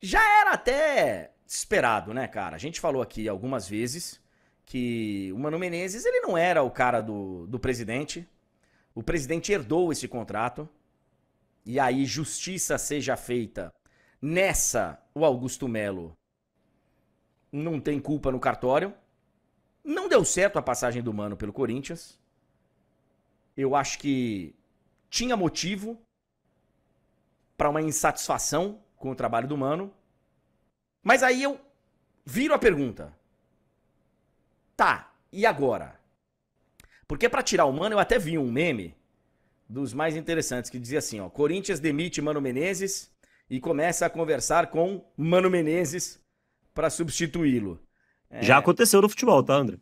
já era até esperado, né, cara? A gente falou aqui algumas vezes que o Mano Menezes ele não era o cara do, do presidente. O presidente herdou esse contrato. E aí, justiça seja feita. Nessa, o Augusto Melo não tem culpa no cartório. Não deu certo a passagem do Mano pelo Corinthians. Eu acho que tinha motivo para uma insatisfação com o trabalho do mano. Mas aí eu viro a pergunta. Tá, e agora? Porque para tirar o mano, eu até vi um meme dos mais interessantes que dizia assim, ó: Corinthians demite Mano Menezes e começa a conversar com Mano Menezes para substituí-lo. É... Já aconteceu no futebol, tá, André?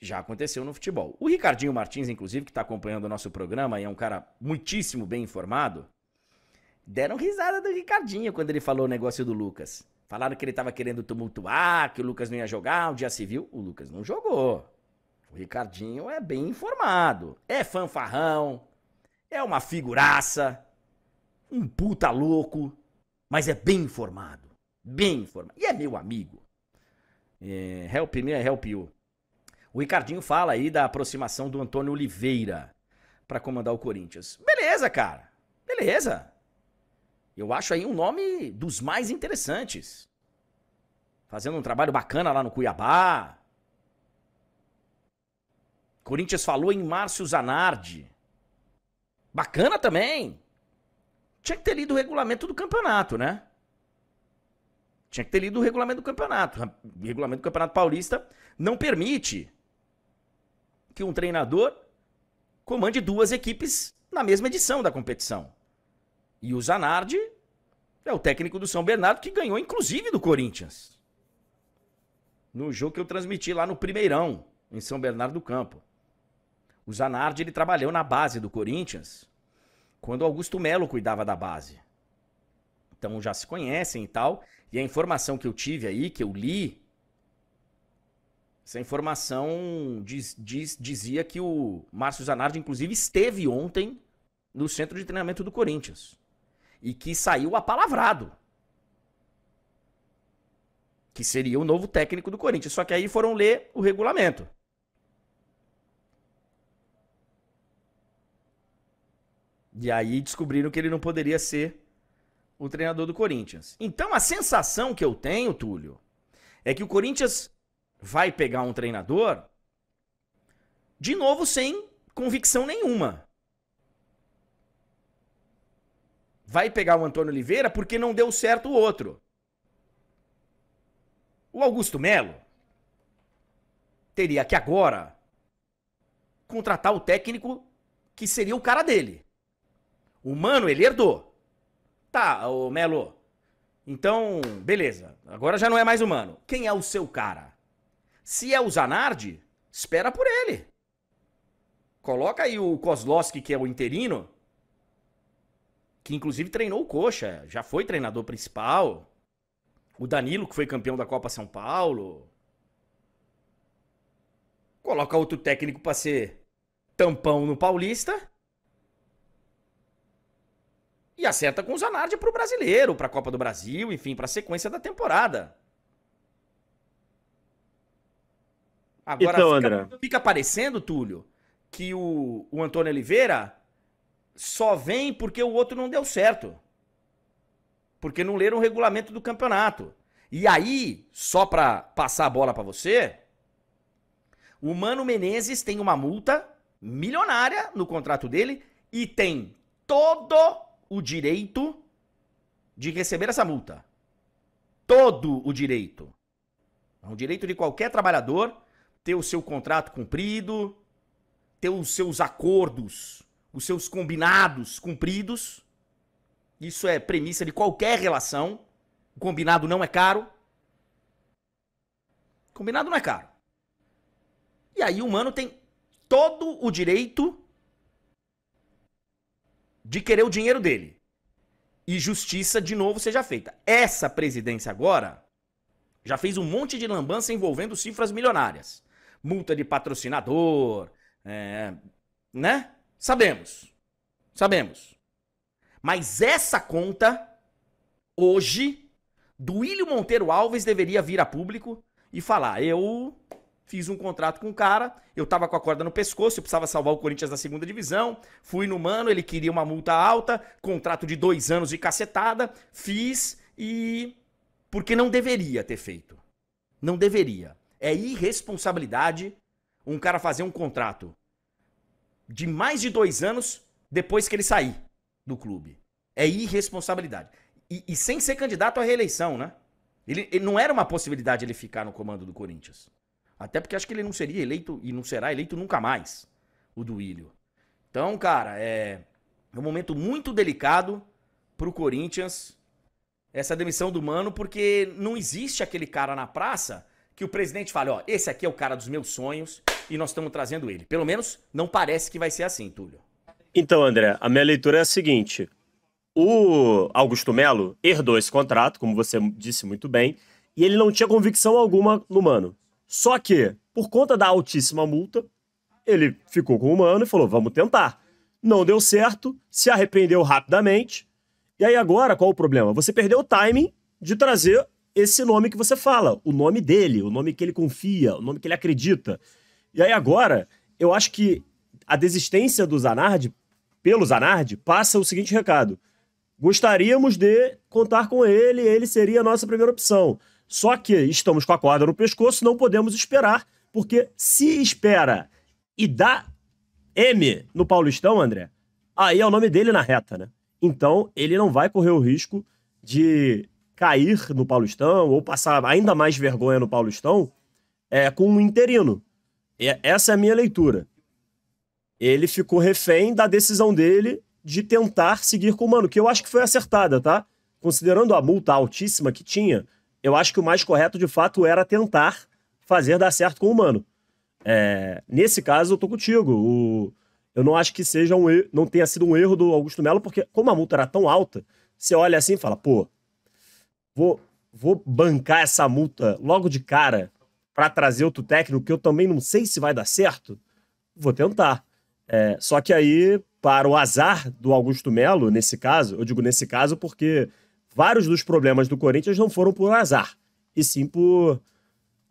Já aconteceu no futebol. O Ricardinho Martins, inclusive, que está acompanhando o nosso programa e é um cara muitíssimo bem informado, deram risada do Ricardinho quando ele falou o negócio do Lucas. Falaram que ele estava querendo tumultuar, que o Lucas não ia jogar, um dia civil o Lucas não jogou. O Ricardinho é bem informado, é fanfarrão, é uma figuraça, um puta louco, mas é bem informado, bem informado. E é meu amigo. É, help me, help you. O Ricardinho fala aí da aproximação do Antônio Oliveira para comandar o Corinthians. Beleza, cara. Beleza. Eu acho aí um nome dos mais interessantes. Fazendo um trabalho bacana lá no Cuiabá. Corinthians falou em Márcio Zanardi. Bacana também. Tinha que ter lido o regulamento do campeonato, né? Tinha que ter lido o regulamento do campeonato. O regulamento do Campeonato Paulista não permite que um treinador comande duas equipes na mesma edição da competição. E o Zanardi é o técnico do São Bernardo, que ganhou inclusive do Corinthians. No jogo que eu transmiti lá no Primeirão, em São Bernardo do Campo. O Zanardi ele trabalhou na base do Corinthians quando o Augusto Melo cuidava da base. Então já se conhecem e tal. E a informação que eu tive aí, que eu li, essa informação diz, diz, dizia que o Márcio Zanardi, inclusive, esteve ontem no centro de treinamento do Corinthians e que saiu apalavrado. Que seria o novo técnico do Corinthians. Só que aí foram ler o regulamento. E aí descobriram que ele não poderia ser o treinador do Corinthians. Então a sensação que eu tenho, Túlio, é que o Corinthians vai pegar um treinador de novo sem convicção nenhuma. vai pegar o Antônio Oliveira porque não deu certo o outro. O Augusto Melo teria que agora contratar o técnico que seria o cara dele. O Mano, ele herdou. Tá, o Melo. Então, beleza. Agora já não é mais o Mano. Quem é o seu cara? Se é o Zanardi, espera por ele. Coloca aí o Kozlowski, que é o interino, que inclusive treinou o Coxa, já foi treinador principal. O Danilo, que foi campeão da Copa São Paulo. Coloca outro técnico para ser tampão no Paulista. E acerta com o Zanardi para o brasileiro, para a Copa do Brasil, enfim, para a sequência da temporada. Agora então, fica, André. fica parecendo, Túlio, que o, o Antônio Oliveira só vem porque o outro não deu certo. Porque não leram o regulamento do campeonato. E aí, só para passar a bola para você, o Mano Menezes tem uma multa milionária no contrato dele e tem todo o direito de receber essa multa. Todo o direito. É um direito de qualquer trabalhador ter o seu contrato cumprido, ter os seus acordos os seus combinados cumpridos. Isso é premissa de qualquer relação. O combinado não é caro. O combinado não é caro. E aí o humano tem todo o direito de querer o dinheiro dele. E justiça de novo seja feita. Essa presidência agora já fez um monte de lambança envolvendo cifras milionárias. Multa de patrocinador, é, né? Sabemos. Sabemos. Mas essa conta, hoje, do Willio Monteiro Alves deveria vir a público e falar: eu fiz um contrato com o um cara, eu tava com a corda no pescoço, eu precisava salvar o Corinthians da segunda divisão, fui no mano, ele queria uma multa alta, contrato de dois anos de cacetada, fiz e. Porque não deveria ter feito. Não deveria. É irresponsabilidade um cara fazer um contrato de mais de dois anos depois que ele sair do clube. É irresponsabilidade. E, e sem ser candidato à reeleição, né? Ele, ele, não era uma possibilidade ele ficar no comando do Corinthians. Até porque acho que ele não seria eleito e não será eleito nunca mais, o Duílio. Então, cara, é, é um momento muito delicado pro Corinthians essa demissão do Mano, porque não existe aquele cara na praça que o presidente fale, ó, esse aqui é o cara dos meus sonhos e nós estamos trazendo ele. Pelo menos não parece que vai ser assim, Túlio. Então, André, a minha leitura é a seguinte. O Augusto Melo herdou esse contrato, como você disse muito bem, e ele não tinha convicção alguma no Mano. Só que, por conta da altíssima multa, ele ficou com o Mano e falou, vamos tentar. Não deu certo, se arrependeu rapidamente, e aí agora, qual o problema? Você perdeu o timing de trazer esse nome que você fala, o nome dele, o nome que ele confia, o nome que ele acredita. E aí agora, eu acho que a desistência do Zanardi, pelo Zanardi, passa o seguinte recado. Gostaríamos de contar com ele, ele seria a nossa primeira opção. Só que estamos com a corda no pescoço, não podemos esperar, porque se espera e dá M no Paulistão, André, aí é o nome dele na reta, né? Então, ele não vai correr o risco de cair no Paulistão ou passar ainda mais vergonha no Paulistão é, com um interino. E é, essa é a minha leitura. Ele ficou refém da decisão dele de tentar seguir com o Mano, que eu acho que foi acertada, tá? Considerando a multa altíssima que tinha, eu acho que o mais correto de fato era tentar fazer dar certo com o Mano. É, nesse caso, eu tô contigo. O, eu não acho que seja um não tenha sido um erro do Augusto Melo, porque como a multa era tão alta, você olha assim e fala, pô, vou, vou bancar essa multa logo de cara para trazer outro técnico que eu também não sei se vai dar certo, vou tentar. É, só que aí, para o azar do Augusto Melo, nesse caso, eu digo nesse caso porque vários dos problemas do Corinthians não foram por azar, e sim por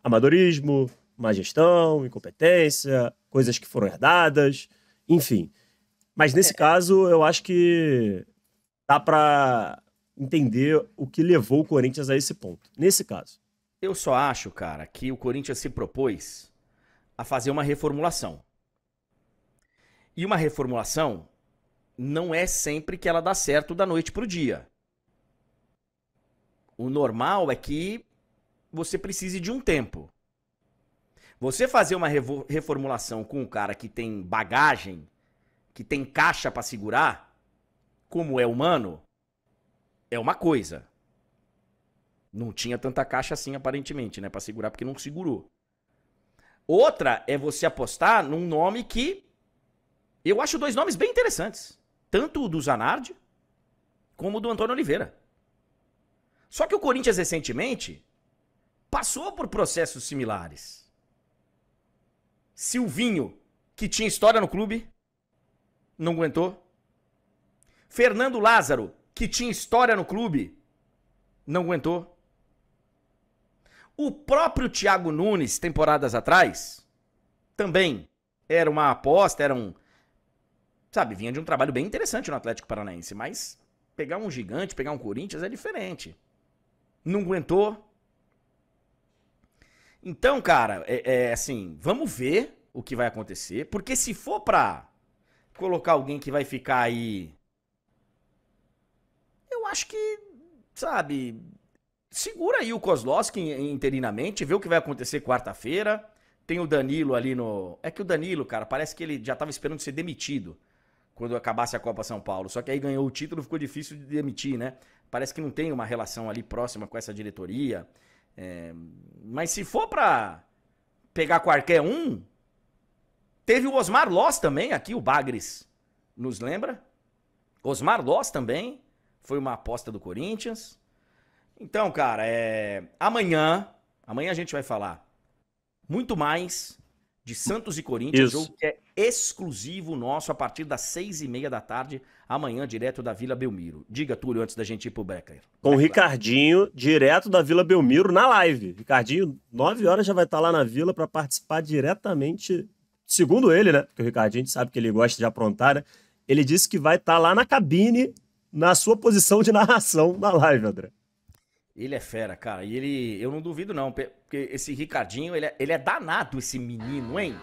amadorismo, má gestão, incompetência, coisas que foram herdadas, enfim. Mas nesse é. caso, eu acho que dá para entender o que levou o Corinthians a esse ponto, nesse caso. Eu só acho, cara, que o Corinthians se propôs a fazer uma reformulação. E uma reformulação não é sempre que ela dá certo da noite para o dia. O normal é que você precise de um tempo. Você fazer uma reformulação com um cara que tem bagagem, que tem caixa para segurar, como é humano, é uma coisa. Não tinha tanta caixa assim, aparentemente, né? Pra segurar, porque não segurou. Outra é você apostar num nome que. Eu acho dois nomes bem interessantes. Tanto o do Zanardi como o do Antônio Oliveira. Só que o Corinthians recentemente passou por processos similares. Silvinho, que tinha história no clube, não aguentou. Fernando Lázaro, que tinha história no clube, não aguentou. O próprio Thiago Nunes, temporadas atrás, também era uma aposta, era um. Sabe, vinha de um trabalho bem interessante no Atlético Paranaense, mas pegar um gigante, pegar um Corinthians é diferente. Não aguentou. Então, cara, é, é assim, vamos ver o que vai acontecer, porque se for pra colocar alguém que vai ficar aí acho que, sabe, segura aí o Kozlowski interinamente, vê o que vai acontecer quarta-feira. Tem o Danilo ali no. É que o Danilo, cara, parece que ele já estava esperando ser demitido quando acabasse a Copa São Paulo. Só que aí ganhou o título, ficou difícil de demitir, né? Parece que não tem uma relação ali próxima com essa diretoria. É... Mas se for pra pegar qualquer um. Teve o Osmar Loss também aqui, o Bagres. Nos lembra? Osmar Loss também. Foi uma aposta do Corinthians. Então, cara, é... amanhã, amanhã a gente vai falar muito mais de Santos e Corinthians, Isso. jogo que é exclusivo nosso a partir das seis e meia da tarde, amanhã, direto da Vila Belmiro. Diga, Túlio, antes da gente ir pro Becker. Com o Ricardinho, direto da Vila Belmiro, na live. Ricardinho, nove horas já vai estar tá lá na Vila para participar diretamente, segundo ele, né? Porque o Ricardinho sabe que ele gosta de aprontar, né? Ele disse que vai estar tá lá na cabine na sua posição de narração na live, André. Ele é fera, cara. E ele, eu não duvido não, porque esse Ricardinho, ele é, ele é danado esse menino, hein?